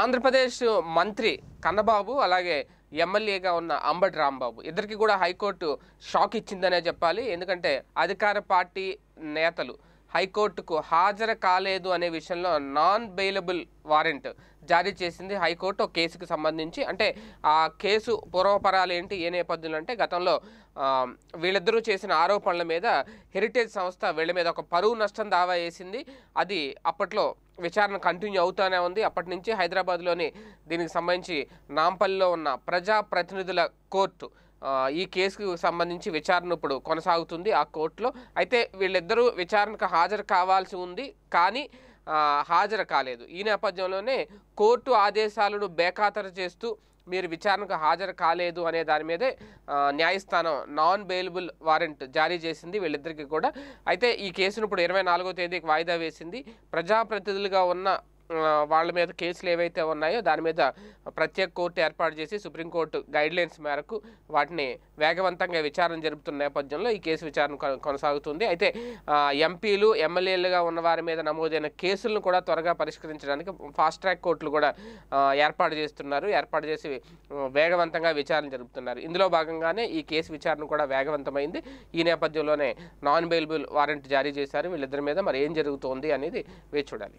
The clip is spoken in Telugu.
ఆంధ్రప్రదేశ్ మంత్రి కన్నబాబు అలాగే ఎమ్మెల్యేగా ఉన్న అంబటి రాంబాబు ఇద్దరికి కూడా హైకోర్టు షాక్ ఇచ్చిందనే చెప్పాలి ఎందుకంటే అధికార పార్టీ నేతలు హైకోర్టుకు హాజరు కాలేదు అనే విషయంలో నాన్ బెయిలబుల్ వారెంట్ జారీ చేసింది హైకోర్టు కేసుకు సంబంధించి అంటే ఆ కేసు పూర్వపరాలు ఏంటి ఏ నేపథ్యంలో అంటే గతంలో వీళ్ళిద్దరూ చేసిన ఆరోపణల మీద హెరిటేజ్ సంస్థ వీళ్ళ మీద ఒక పరువు నష్టం దావా వేసింది అది అప్పట్లో విచారణ కంటిన్యూ అవుతూనే ఉంది అప్పటి నుంచి హైదరాబాద్లోని దీనికి సంబంధించి నాంపల్లిలో ఉన్న ప్రజాప్రతినిధుల కోర్టు ఈ కేసుకు సంబంధించి విచారణ ఇప్పుడు కొనసాగుతుంది ఆ కోర్టులో అయితే వీళ్ళిద్దరూ విచారణకు హాజరు కావాల్సి ఉంది కానీ హాజరు కాలేదు ఈ నేపథ్యంలోనే కోర్టు ఆదేశాలను బేఖాతరు చేస్తూ మీరు విచారణకు హాజరు కాలేదు అనే దాని మీదే న్యాయస్థానం నాన్ బెయిలబుల్ వారెంట్ జారీ చేసింది వీళ్ళిద్దరికీ కూడా అయితే ఈ కేసును ఇప్పుడు ఇరవై నాలుగో తేదీకి వాయిదా వేసింది ప్రజాప్రతినిధులుగా ఉన్న వాళ్ళ మీద కేసులు ఏవైతే ఉన్నాయో దాని మీద ప్రత్యేక కోర్టు ఏర్పాటు చేసి సుప్రీంకోర్టు గైడ్లైన్స్ మేరకు వాటిని వేగవంతంగా విచారణ జరుపుతున్న నేపథ్యంలో ఈ కేసు విచారణ కొనసాగుతుంది అయితే ఎంపీలు ఎమ్మెల్యేలుగా ఉన్న వారి మీద నమోదైన కేసులను కూడా త్వరగా పరిష్కరించడానికి ఫాస్ట్ ట్రాక్ కోర్టులు కూడా ఏర్పాటు చేస్తున్నారు ఏర్పాటు చేసి వేగవంతంగా విచారణ జరుపుతున్నారు ఇందులో భాగంగానే ఈ కేసు విచారణ కూడా వేగవంతమైంది ఈ నేపథ్యంలోనే నాన్ బెయిలబుల్ వారెంట్ జారీ చేశారు వీళ్ళిద్దరి మీద మరి ఏం జరుగుతోంది అనేది వేచి చూడాలి